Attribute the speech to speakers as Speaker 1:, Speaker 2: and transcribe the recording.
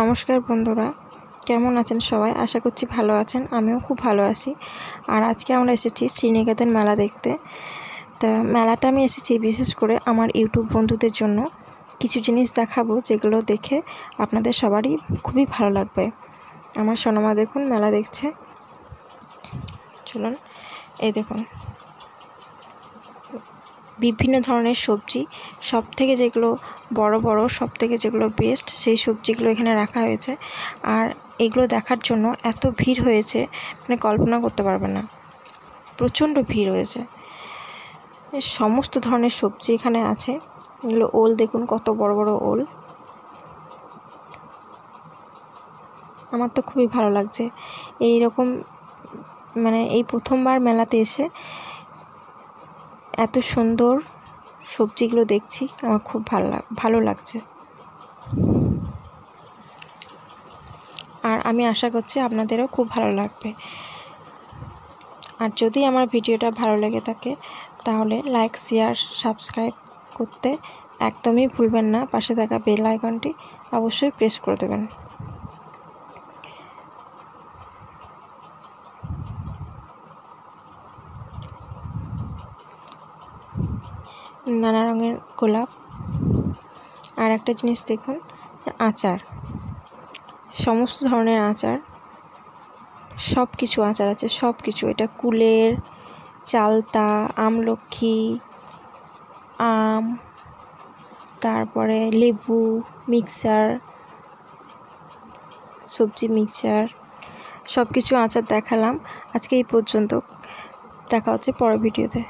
Speaker 1: নমস্কার বন্ধুরা কেমন আছেন সবাই আশা করছি ভালো আছেন আমিও খুব ভালো আছি আর আজকে আমরা এসেছি শ্রীনিকেতন মেলা দেখতে তা মেলাটা আমি এসেছি বিশেষ করে আমার ইউটিউব বন্ধুদের জন্য কিছু জিনিস দেখাবো যেগুলো দেখে আপনাদের সবারই খুবই ভালো লাগবে আমার সোনামা দেখুন মেলা দেখছে চলুন এই দেখুন বিভিন্ন ধরনের সবজি সব থেকে যেগুলো বড় বড় সব থেকে যেগুলো বেস্ট সেই সবজিগুলো এখানে রাখা হয়েছে আর এগুলো দেখার জন্য এত ভিড় হয়েছে মানে কল্পনা করতে পারবে না প্রচণ্ড ভিড় হয়েছে সমস্ত ধরনের সবজি এখানে আছে এগুলো ওল দেখুন কত বড় বড় ওল আমার তো খুবই ভালো লাগছে এই রকম মানে এই প্রথমবার মেলাতে এসে এত সুন্দর সবজিগুলো দেখছি আমার খুব ভালো ভালো লাগছে আর আমি আশা করছি আপনাদেরও খুব ভালো লাগবে আর যদি আমার ভিডিওটা ভালো লেগে থাকে তাহলে লাইক শেয়ার সাবস্ক্রাইব করতে একদমই ভুলবেন না পাশে থাকা বেল আইকনটি অবশ্যই প্রেস করে দেবেন নানা রঙের গোলাপ আর একটা জিনিস দেখুন আচার সমস্ত ধরনের আচার সব কিছু আচার আছে সব কিছু এটা কুলের চালতা আমলক্ষী আম তারপরে লেবু মিক্সার সবজি মিক্সার সব কিছু আচার দেখালাম আজকে এই পর্যন্ত দেখা হচ্ছে পরের ভিডিওতে